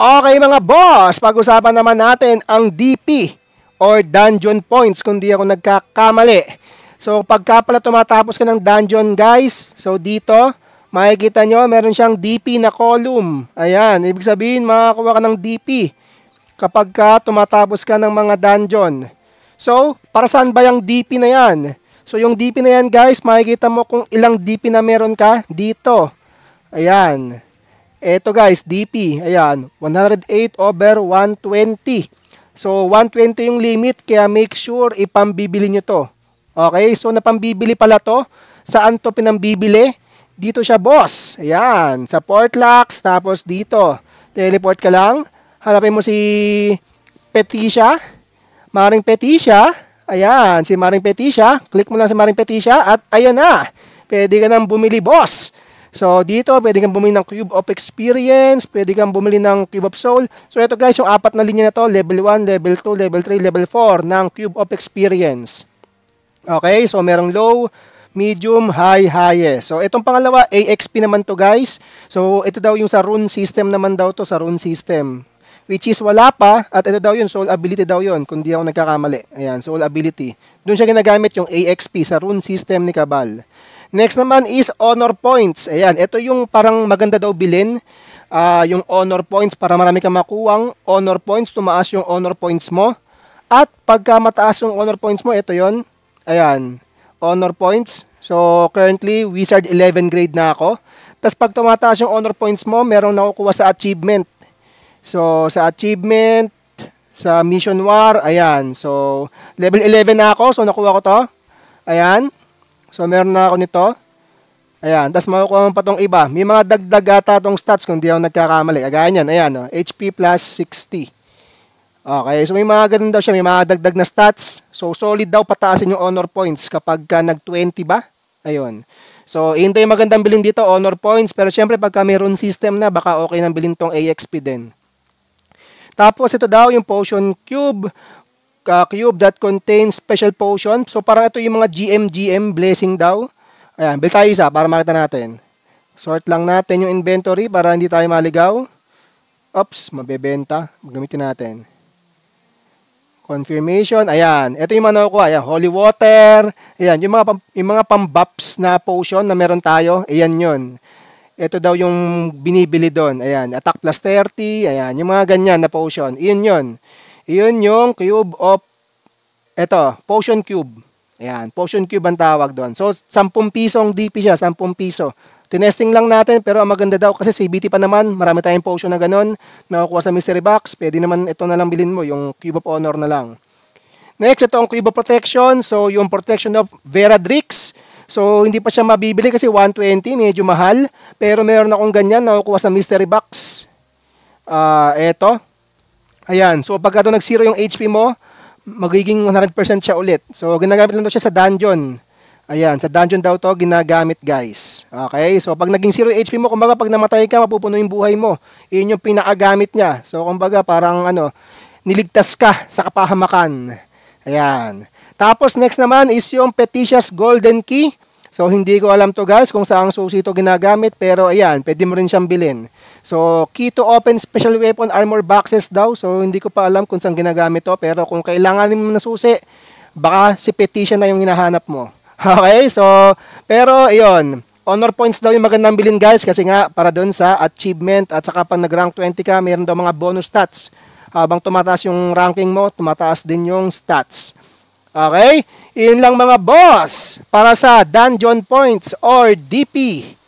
Okay mga boss, pag-usapan naman natin ang DP or dungeon points kung di ako nagkakamali. So pagka pala tumatapos ka ng dungeon guys, so dito makikita nyo meron siyang DP na column. Ayan, ibig sabihin makakuha ka ng DP kapag ka tumatapos ka ng mga dungeon. So para saan ba yung DP na yan? So yung DP na yan guys, makikita mo kung ilang DP na meron ka dito. Ayan. Eto guys, DP, ayan, 108 over 120. So, 120 yung limit, kaya make sure ipambibili nyo to. Okay, so napambibili pala to. Saan to pinambibili? Dito siya, boss. Ayan, sa Portlax, tapos dito. Teleport ka lang. Hanapin mo si Petisha. Maring Petisha. Ayan, si Maring Petisha. Click mo lang si Maring Petisha at ayan na. Pwede ka nang bumili, boss. So, dito, pwede kang bumili ng Cube of Experience, pwede kang bumili ng Cube of Soul. So, ito guys, yung apat na linya na to, level 1, level 2, level 3, level 4 ng Cube of Experience. Okay, so merong low, medium, high, highest. So, itong pangalawa, AXP naman to guys. So, ito daw yung sa rune system naman daw to, sa rune system. Which is wala pa, at ito daw yun, soul ability daw yun, kung di ako nagkakamali. Ayan, soul ability. Doon siya ginagamit yung AXP sa rune system ni Kabal. Next naman is honor points. Ayan, ito yung parang maganda daw bilhin. Uh, yung honor points para marami kang makuwang honor points, tumaas yung honor points mo. At pagka mataas yung honor points mo, ito yon Ayan, honor points. So, currently, wizard 11 grade na ako. Tapos pag tumataas yung honor points mo, merong nakukuha sa achievement. So, sa achievement, sa mission war, ayan. So, level 11 na ako. So, nakuha ko to. Ayan. So, meron na ako nito. Ayan. Tapos, makukuha mo pa tong iba. May mga dagdag ata tong stats kung di ako nagkakamali. Agayan yan. Ayan. Oh. HP plus 60. Okay. So, may mga ganun daw siya. May mga dagdag na stats. So, solid daw pataasin yung honor points kapag ka nag-20 ba? Ayun. So, yun yung magandang bilhin dito, honor points. Pero syempre, pagka may mayroon system na, baka okay nang bilhin tong AXP din. Tapos, ito daw yung potion cube uh, cube that contains special potion. So parang ito yung mga GM GM blessing daw. Ayan, build tayo isa para makita natin. Sort lang natin yung inventory para hindi tayo maligaw. Oops, mabebenta. Gamitin natin. Confirmation. Ayan. Ito yung mga nakukuha. Ayan, holy water. Ayan, yung mga, yung mga pambaps na potion na meron tayo. Ayan yun. Ito daw yung binibili doon. Ayan, attack plus 30. Ayan, yung mga ganyan na potion. Iyan yun. yun. Iyon yung cube of, eto, potion cube. Ayan, potion cube ang tawag doon. So, 10 pisong DP siya, 10 piso. Tinesting lang natin, pero ang maganda daw kasi CBT pa naman, marami tayong potion na ganun. Nakukuha sa mystery box, pwede naman ito na lang bilhin mo, yung cube of honor na lang. Next, ito ang cube of protection. So, yung protection of Veradrix. So, hindi pa siya mabibili kasi 120, medyo mahal. Pero meron akong ganyan, nakukuha sa mystery box. Ah, uh, eto. Ayan. So, pagka ito nag-zero yung HP mo, magiging 100% siya ulit. So, ginagamit lang daw siya sa dungeon. Ayan, sa dungeon daw to ginagamit guys. Okay, so pag naging 0 HP mo, kumbaga pag namatay ka, mapupuno yung buhay mo. Iyon yung pinakagamit niya. So kumbaga parang ano, niligtas ka sa kapahamakan. Ayan. Tapos next naman is yung Petitia's Golden Key. So, hindi ko alam to guys kung saang susi to ginagamit, pero ayan, pwede mo rin siyang bilhin. So, key to open special weapon armor boxes daw. So, hindi ko pa alam kung saan ginagamit to, pero kung kailangan mo ng susi, baka si petition na yung hinahanap mo. Okay, so, pero iyon, honor points daw yung magandang bilhin guys kasi nga para doon sa achievement at saka pag nag-rank 20 ka, mayroon daw mga bonus stats. Habang tumataas yung ranking mo, tumataas din yung stats. Okay? Iyon lang mga boss para sa dungeon points or DP.